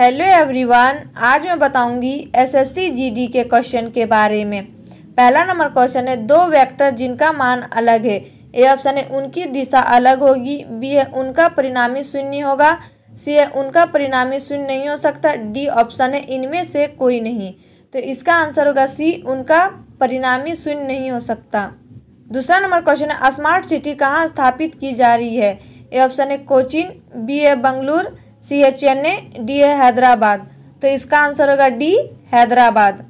hello everyone आज मैं बताऊंगी एसएससी जीडी के क्वेश्चन के बारे में पहला नंबर क्वेश्चन है दो वेक्टर जिनका मान अलग है ए ऑप्शन है उनकी दिशा अलग होगी बी है उनका परिणामी शून्य होगा सी है उनका परिणामी शून्य नहीं हो सकता डी ऑप्शन है इनमें से कोई नहीं तो इसका आंसर होगा सी उनका परिणामी शून्य नहीं हो सकता दूसरा नंबर क्वेश्चन है स्मार्ट सिटी कहाँ स्थापित की जा रही है ए ऑप्शन है कोचिन बी है Bengaluru C H N A D है हैदराबाद तो इसका आंसर होगा डी हैदराबाद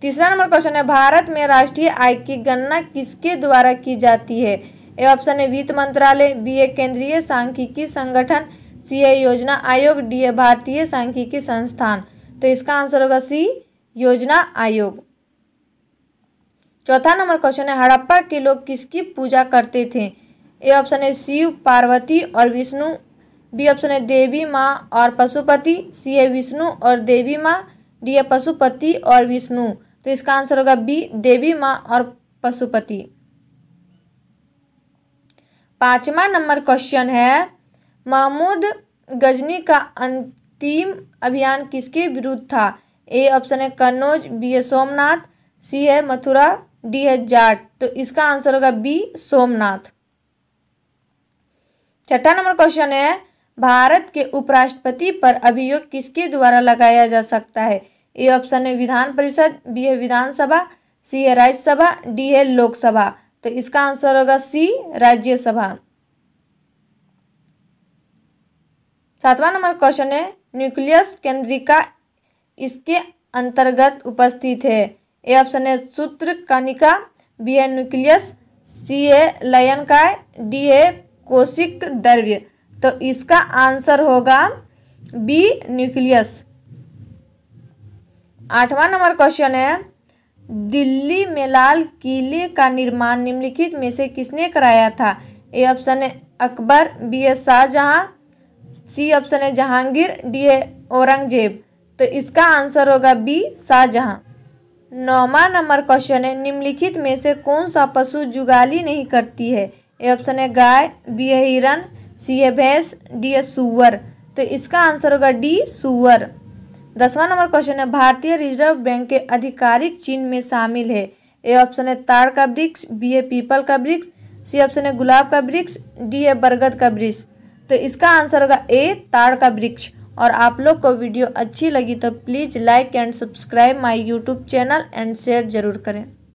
तीसरा नंबर क्वेश्चन है भारत में राष्ट्रीय आय की गणना किसके द्वारा की जाती है ए ऑप्शन है वित्त मंत्रालय बी ए केंद्रीय सांख्यिकी संगठन सी ए योजना आयोग डी ए भारतीय सांख्यिकी संस्थान तो इसका आंसर होगा सी योजना आयोग चौथा नंबर क्वेश्चन है हड़प्पा के लोग किसकी पूजा करते थे ए ऑप्शन है शिव पार्वती और विष्णु बी ऑप्शन है देवी माँ और पशुपति सी है विष्णु और देवी माँ डी है पशुपति और विष्णु तो इसका आंसर होगा बी देवी माँ और पशुपति पाँचवा नंबर क्वेश्चन है महमूद गजनी का अंतिम अभियान किसके विरुद्ध था ए ऑप्शन है कन्नौज बी है सोमनाथ सी है मथुरा डी है जाट तो इसका आंसर होगा बी सोमनाथ छठा नंबर क्वेश्चन है भारत के उपराष्ट्रपति पर अभियोग किसके द्वारा लगाया जा सकता है ए ऑप्शन है विधान परिषद बी है विधानसभा सी है राज्यसभा डी है लोकसभा तो इसका आंसर होगा सी राज्यसभा सातवां नंबर क्वेश्चन है न्यूक्लियस केंद्रिका इसके अंतर्गत उपस्थित है ए ऑप्शन है सूत्र कणिका बी है न्यूक्लियस सी है लयन काय डी है कोशिक द्रव्य तो इसका आंसर होगा बी न्यूक्लियस आठवां नंबर क्वेश्चन है दिल्ली में लाल किले का निर्माण निम्नलिखित में से किसने कराया था ए ऑप्शन है Akbar B S Shah Jahan C option है जहांगीर डी है औरंगजेब तो इसका आंसर होगा बी शाहजहाँ नौवा नंबर क्वेश्चन है निम्नलिखित में से कौन सा पशु जुगाली नहीं करती है ए ऑप्शन है गाय बी है हिरन सी है भैंस डी है सुअर तो इसका आंसर होगा डी सुअर दसवां नंबर क्वेश्चन है भारतीय रिजर्व बैंक के आधिकारिक चिन्ह में शामिल है ए ऑप्शन है ताड़ का वृक्ष बी है पीपल का वृक्ष सी ऑप्शन है गुलाब का वृक्ष डी है बरगद का वृक्ष तो इसका आंसर होगा ए ताड़ का वृक्ष और आप लोग को वीडियो अच्छी लगी तो please like and subscribe my YouTube channel and share जरूर करें